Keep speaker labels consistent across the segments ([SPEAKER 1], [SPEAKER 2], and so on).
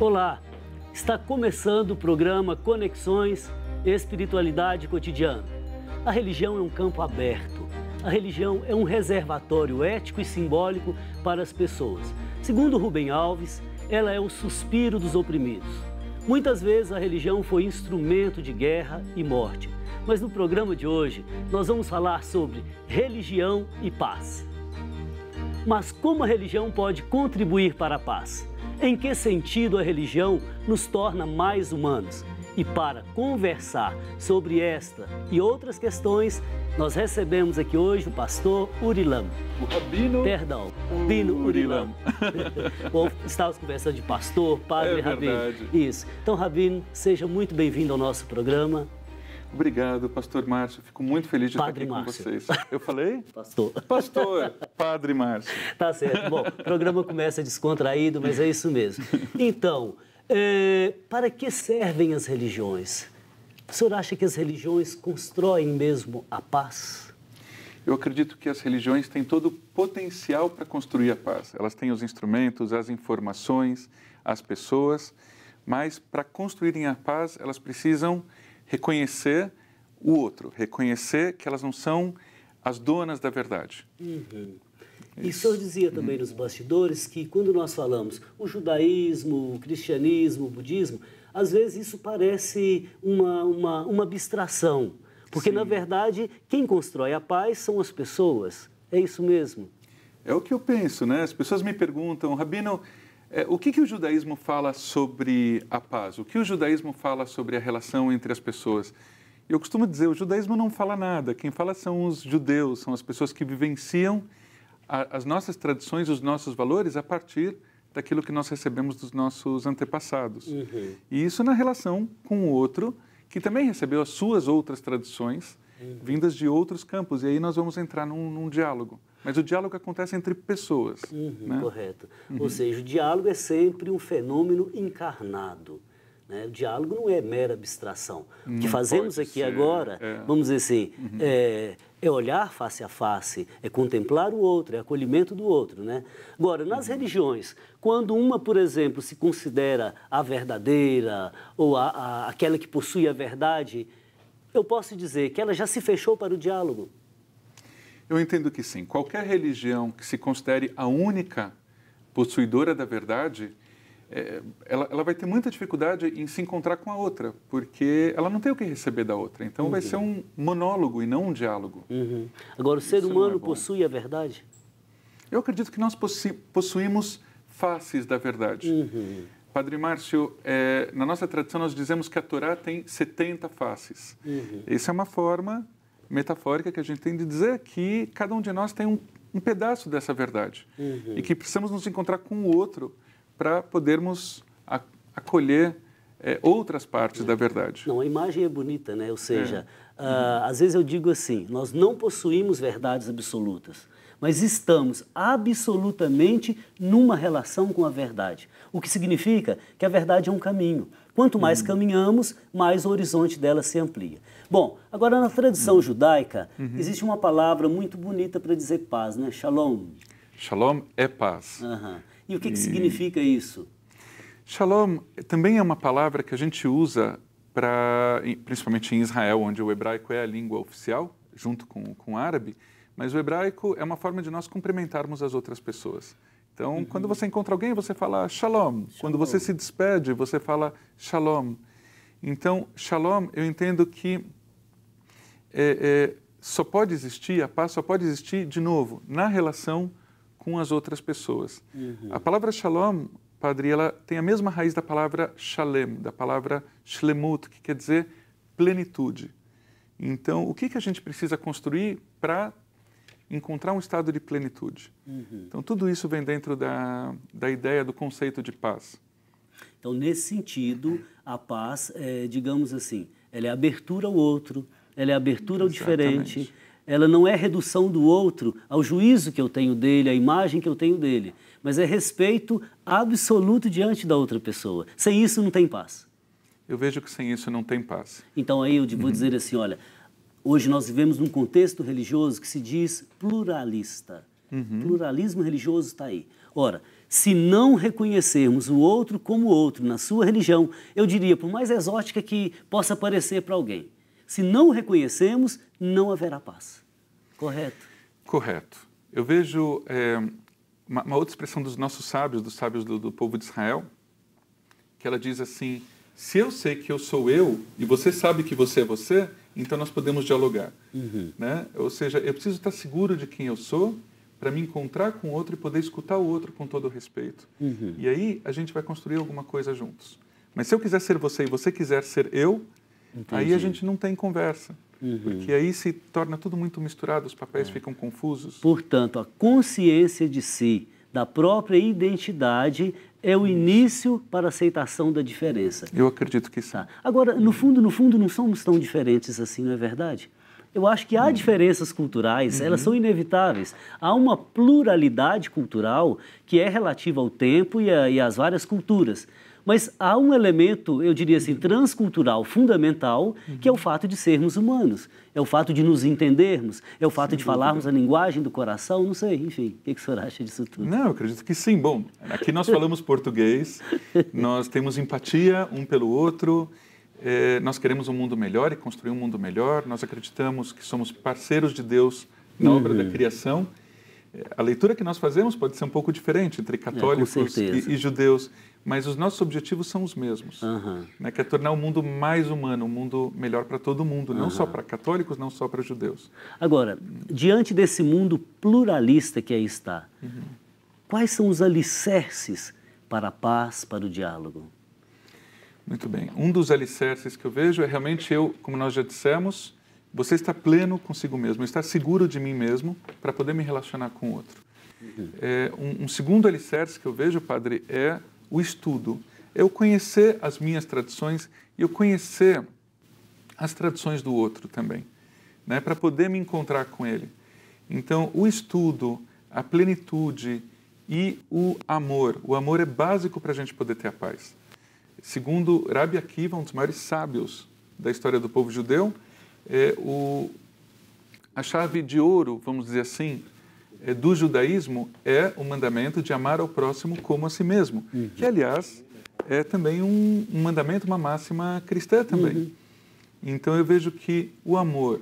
[SPEAKER 1] Olá, está começando o programa Conexões Espiritualidade Cotidiana. A religião é um campo aberto a religião é um reservatório ético e simbólico para as pessoas. Segundo Rubem Alves, ela é o suspiro dos oprimidos. Muitas vezes a religião foi instrumento de guerra e morte. Mas no programa de hoje, nós vamos falar sobre religião e paz. Mas como a religião pode contribuir para a paz? Em que sentido a religião nos torna mais humanos? E para conversar sobre esta e outras questões, nós recebemos aqui hoje o pastor Urilam. O rabino. Perdão, Rabino Urilam. Urilam. Estávamos conversando de pastor, padre, é rabino. Verdade. Isso. Então, rabino, seja muito bem-vindo ao nosso programa. Obrigado, pastor Márcio. Fico muito feliz de padre estar aqui Márcio. com vocês. Eu falei? Pastor. Pastor, padre Márcio. Tá certo. Bom, o programa começa descontraído, mas é isso mesmo. Então, é, para que servem as religiões? O senhor acha que as religiões constroem mesmo a paz?
[SPEAKER 2] Eu acredito que as religiões têm todo o potencial para construir a paz. Elas têm os instrumentos, as informações, as pessoas, mas para construírem a paz, elas precisam reconhecer o outro, reconhecer que elas não são as donas da verdade.
[SPEAKER 1] Uhum. E o senhor dizia uhum. também uhum. nos bastidores que quando nós falamos o judaísmo, o cristianismo, o budismo, às vezes isso parece uma, uma, uma abstração, porque Sim. na verdade quem constrói a paz são as pessoas. É isso mesmo.
[SPEAKER 2] É o que eu penso, né? As pessoas me perguntam, Rabino, é, o que, que o judaísmo fala sobre a paz? O que o judaísmo fala sobre a relação entre as pessoas? Eu costumo dizer, o judaísmo não fala nada. Quem fala são os judeus, são as pessoas que vivenciam a, as nossas tradições, os nossos valores a partir daquilo que nós recebemos dos nossos antepassados. Uhum. E isso na relação com o outro, que também recebeu as suas outras tradições, uhum. vindas de outros campos. E aí nós vamos entrar num, num diálogo. Mas o diálogo acontece entre pessoas. Uhum, né?
[SPEAKER 1] Correto. Ou uhum. seja, o diálogo é sempre um fenômeno encarnado. Né? O diálogo não é mera abstração. o que fazemos aqui ser, agora, é... vamos dizer assim, uhum. é, é olhar face a face, é contemplar o outro, é acolhimento do outro, né? Agora, nas religiões, quando uma, por exemplo, se considera a verdadeira ou a, a, aquela que possui a verdade, eu posso dizer que ela já se fechou para o diálogo.
[SPEAKER 2] Eu entendo que sim. Qualquer religião que se considere a única possuidora da verdade, é, ela, ela, vai ter muita dificuldade em se encontrar com a outra, porque ela não tem o que receber da outra. Então uhum. vai ser uhum. um monólogo e não um diálogo. Uhum. Agora, o ser Isso é humano é possui a verdade? Eu acredito que nós possuímos faces da verdade. Uhum. Padre Márcio, é, na nossa tradição nós dizemos que a Torá tem 70 faces. Uhum. Essa é uma forma metafórica que a gente tem de dizer que cada um de nós tem um, um pedaço dessa verdade uhum. e que precisamos nos encontrar com o outro para podermos acolher é, outras partes da verdade. Não, a imagem é bonita, né? Ou é. seja,
[SPEAKER 1] é. uh, às vezes eu digo assim: nós não possuímos verdades absolutas, mas estamos absolutamente numa relação com a verdade. O que significa que a verdade é um caminho. Quanto mais uhum. caminhamos, mais o horizonte dela se amplia. Bom, agora na tradição uhum. judaica, uhum. existe uma palavra muito bonita para dizer paz, né?
[SPEAKER 2] Shalom. Shalom é paz. Uhum. E o que, e... que significa isso? Shalom também é uma palavra que a gente usa para, principalmente em Israel, onde o hebraico é a língua oficial, junto com, com o árabe, mas o hebraico é uma forma de nós cumprimentarmos as outras pessoas. Então, uhum. quando você encontra alguém, você fala shalom. shalom. Quando você se despede, você fala shalom. Então, shalom, eu entendo que é, é, só pode existir, a paz só pode existir, de novo, na relação com as outras pessoas. Uhum. A palavra shalom, padre, ela tem a mesma raiz da palavra shalem, da palavra shlemut, que quer dizer plenitude. Então, o que, que a gente precisa construir para encontrar um estado de plenitude? Uhum. Então, tudo isso vem dentro da, da ideia, do conceito de paz.
[SPEAKER 1] Então, nesse sentido, a paz, é, digamos assim, ela é abertura ao outro, ela é abertura ao Exatamente. diferente, ela não é redução do outro ao juízo que eu tenho dele, à imagem que eu tenho dele, mas é respeito absoluto diante da outra pessoa. Sem isso não tem paz. Eu vejo que sem isso não tem paz. Então aí eu vou dizer assim, olha, hoje nós vivemos num contexto religioso que se diz pluralista. Uhum. Pluralismo religioso está aí. Ora, se não reconhecermos o outro como outro na sua religião, eu diria, por mais exótica que possa parecer para alguém, se não reconhecemos, não haverá paz.
[SPEAKER 2] Correto? Correto. Eu vejo é, uma, uma, outra expressão dos nossos sábios, dos sábios do, do povo de Israel, que ela diz assim: se eu sei que eu sou eu e você sabe que você é você, então nós podemos dialogar. Uhum. Né? Ou seja, eu preciso estar seguro de quem eu sou para me encontrar com o outro e poder escutar o outro com todo o respeito. Uhum. E aí a gente vai construir alguma coisa juntos. Mas se eu quiser ser você e você quiser ser eu, Entendi. Aí a gente não tem conversa. Uhum. Porque aí se torna tudo muito misturado, os papéis é. ficam confusos. Portanto, a
[SPEAKER 1] consciência de si, da própria identidade, é o início para a aceitação da diferença. Eu acredito que sim. Tá. Agora, no fundo, no fundo, não somos tão diferentes assim, não é verdade? Eu acho que há diferenças culturais, uhum. elas são inevitáveis. Há uma pluralidade cultural que é relativa ao tempo e, a, e às várias culturas. Mas há um elemento, eu diria assim, uhum. transcultural fundamental, uhum. que é o fato de sermos humanos. É o fato de nos entendermos, é o fato de falarmos a linguagem do coração, não sei, enfim,
[SPEAKER 2] o que, que o senhor acha disso tudo? Não, eu acredito que sim. Bom, aqui nós falamos português, nós temos empatia um pelo outro, eh, nós queremos um mundo melhor e construir um mundo melhor, nós acreditamos que somos parceiros de Deus na uhum. obra da uhum. criação a leitura que nós fazemos pode ser um pouco diferente entre é, católicos é, e, e, judeus, mas os nossos objetivos são os mesmos, uhum. né, que é tornar o mundo mais humano, um mundo melhor para todo mundo, uhum. não só para católicos, não só para judeus. Agora, diante desse mundo pluralista que aí está, uhum.
[SPEAKER 1] quais são os alicerces para a paz, para o diálogo?
[SPEAKER 2] Muito bem. Um dos alicerces que eu vejo é realmente eu, como nós já dissemos, você está pleno consigo mesmo, estar seguro de mim mesmo para poder me relacionar com o outro. Uhum. É, um, um, segundo alicerce que eu vejo, padre, é o estudo. Eu conhecer as minhas tradições e eu conhecer as tradições do outro também, né, para poder me encontrar com ele. Então, o estudo, a plenitude e o amor. O amor é básico para a gente poder ter a paz. Segundo Rabi Akiva, um dos maiores sábios da história do povo judeu, é, o, a chave de ouro, vamos dizer assim, é, do judaísmo é o mandamento de amar ao próximo como a si mesmo, uhum. que aliás é também um, um, mandamento, uma máxima cristã também. Uhum. Então eu vejo que o amor,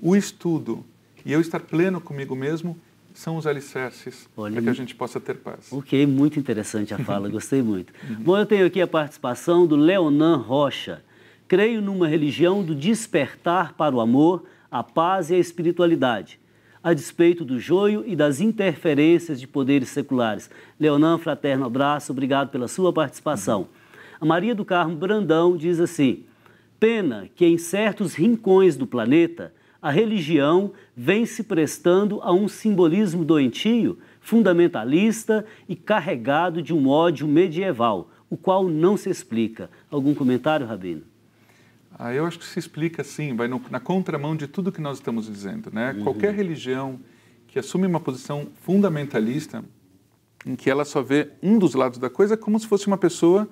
[SPEAKER 2] o estudo e eu estar pleno comigo mesmo são os alicerces para que a gente possa ter paz. Ok, muito interessante a fala, gostei muito. Uhum. Bom, eu tenho aqui
[SPEAKER 1] a participação do Leonan Rocha. Creio numa religião do despertar para o amor, a paz e a espiritualidade, a despeito do joio e das interferências de poderes seculares. Leonan, fraterno abraço, obrigado pela sua participação. A Maria do Carmo Brandão diz assim: Pena que em certos rincões do planeta a religião vem se prestando a um simbolismo doentio, fundamentalista e carregado de um ódio medieval, o qual não
[SPEAKER 2] se explica. Algum comentário, Rabino? Aí ah, eu acho que se explica assim, vai no, na contramão de tudo que nós estamos dizendo, né? Uhum. Qualquer religião que assume uma posição fundamentalista, em que ela só vê um dos lados da coisa, é como se fosse uma pessoa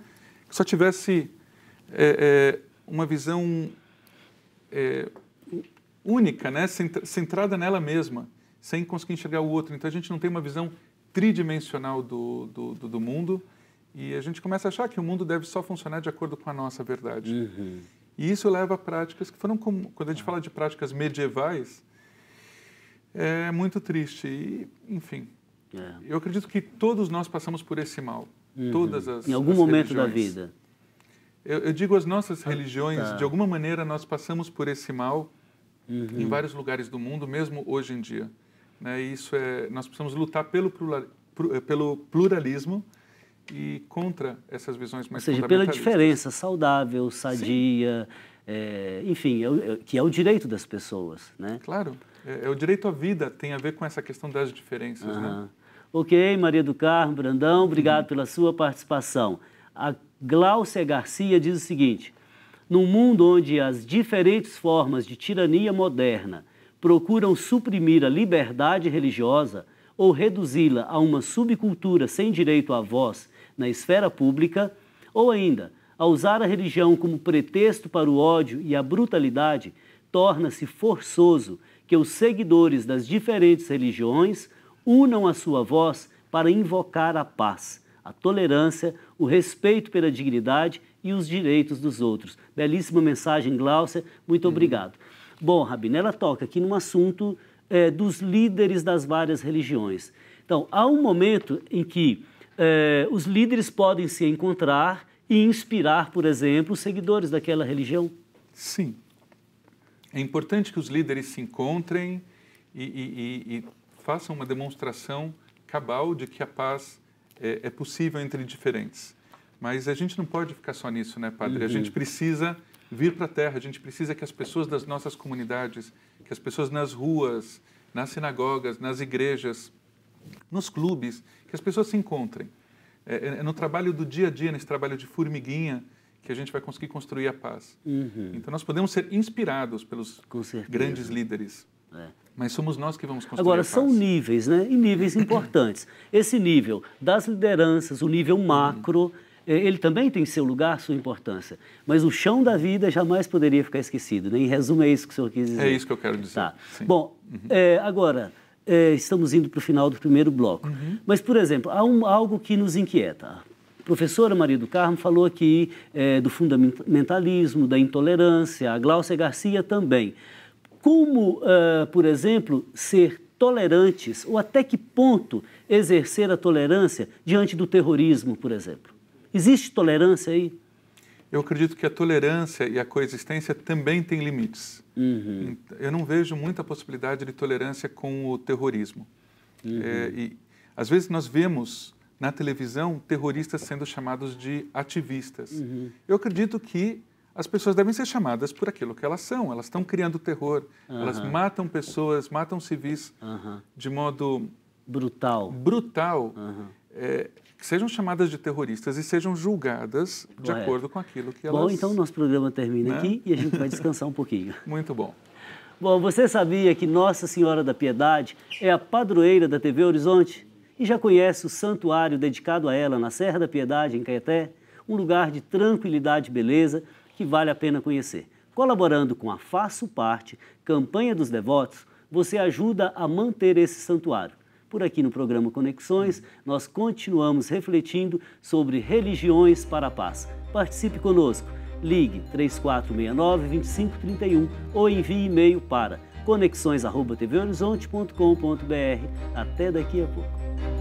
[SPEAKER 2] que só tivesse é, é, uma visão é, única, né? centrada nela mesma, sem conseguir enxergar o outro. Então a gente não tem uma visão tridimensional do, do, do, do mundo e a gente começa a achar que o mundo deve só funcionar de acordo com a nossa verdade. Uhum. E isso leva a práticas que foram como quando a gente ah. fala de práticas medievais é muito triste e enfim. É. Eu acredito que todos nós passamos por esse mal, uhum. todas as em algum as momento religiões. da vida. Eu, eu, digo as nossas ah, religiões, tá. de alguma maneira nós passamos por esse mal uhum. em vários lugares do mundo, mesmo hoje em dia. Né? isso é, nós precisamos lutar pelo, pelo pluralismo e contra essas visões mais Ou seja, pela diferença
[SPEAKER 1] saudável, sadia, é, enfim, é, é, que é o direito das pessoas, né? Claro,
[SPEAKER 2] é, é, o direito à vida, tem a ver com essa questão das diferenças, uhum. né?
[SPEAKER 1] Ok, Maria do Carmo, Brandão, obrigado uhum. pela sua participação. A Glaucia Garcia diz o seguinte, num mundo onde as diferentes formas de tirania moderna procuram suprimir a liberdade religiosa ou reduzi-la a uma subcultura sem direito à voz na esfera pública, ou ainda, a usar a religião como pretexto para o ódio e a brutalidade, torna-se forçoso que os seguidores das diferentes religiões unam a sua voz para invocar a paz, a tolerância, o respeito pela dignidade e os direitos dos outros. Belíssima mensagem, Glaucia. Muito uhum. obrigado. Bom, Rabino, ela toca aqui num assunto é, dos líderes das várias religiões. Então, há um momento em que eh, os líderes podem se encontrar
[SPEAKER 2] e inspirar, por exemplo, os seguidores daquela religião? Sim. É importante que os líderes se encontrem e, e, e, e façam uma demonstração cabal de que a paz é, é, possível entre diferentes. Mas a gente não pode ficar só nisso, né, padre? Uhum. A gente precisa vir para a terra, a gente precisa que as pessoas das nossas comunidades, que as pessoas nas ruas, nas sinagogas, nas igrejas, nos clubes, que as pessoas se encontrem. É, é, é no trabalho do dia a dia, nesse trabalho de formiguinha, que a gente vai conseguir construir a paz. Uhum. Então nós podemos ser inspirados pelos grandes líderes. É. Mas somos nós que vamos construir. Agora, são
[SPEAKER 1] níveis, né? E níveis importantes. Esse nível das lideranças, o nível uhum. macro, uhum. ele também tem seu lugar, sua importância. Mas o chão da vida jamais poderia ficar esquecido, né? Em resumo, é isso que o senhor quis dizer. É isso que
[SPEAKER 2] eu quero dizer. Tá.
[SPEAKER 1] Bom, uhum. é, agora, eh, estamos indo para o final do primeiro bloco. Uhum. Mas, por exemplo, há um, algo que nos inquieta. A professora Maria do Carmo falou aqui eh, do fundamentalismo, da intolerância, a Gláucia Garcia também. Como, uh, por exemplo, ser tolerantes ou até que ponto exercer a tolerância diante do terrorismo, por exemplo? Existe tolerância
[SPEAKER 2] aí? eu acredito que a tolerância e a coexistência também têm limites. Uhum. Eu não vejo muita possibilidade de tolerância com o terrorismo. Uhum. É, e às vezes nós vemos na televisão terroristas sendo chamados de ativistas. Uhum. Eu acredito que as pessoas devem ser chamadas por aquilo que elas são. Elas estão criando terror, elas matam pessoas, matam civis de modo brutal. Brutal. É, sejam chamadas de terroristas e sejam julgadas de acordo com aquilo que elas... Bom, então nosso
[SPEAKER 1] programa termina né? aqui e a gente vai descansar um pouquinho. Muito bom. Bom, você sabia que Nossa Senhora da Piedade é a padroeira da TV Horizonte? E já conhece o santuário dedicado a ela na Serra da Piedade, em Caeté? Um lugar de tranquilidade e beleza que vale a pena conhecer. Colaborando com a Faço Parte, Campanha dos Devotos, você ajuda a manter esse santuário. Por aqui no programa Conexões, nós continuamos refletindo sobre religiões para a paz. Participe conosco. Ligue 3469-2531 ou envie e-mail para conexões.tvhorizonte.com.br. Até daqui a pouco.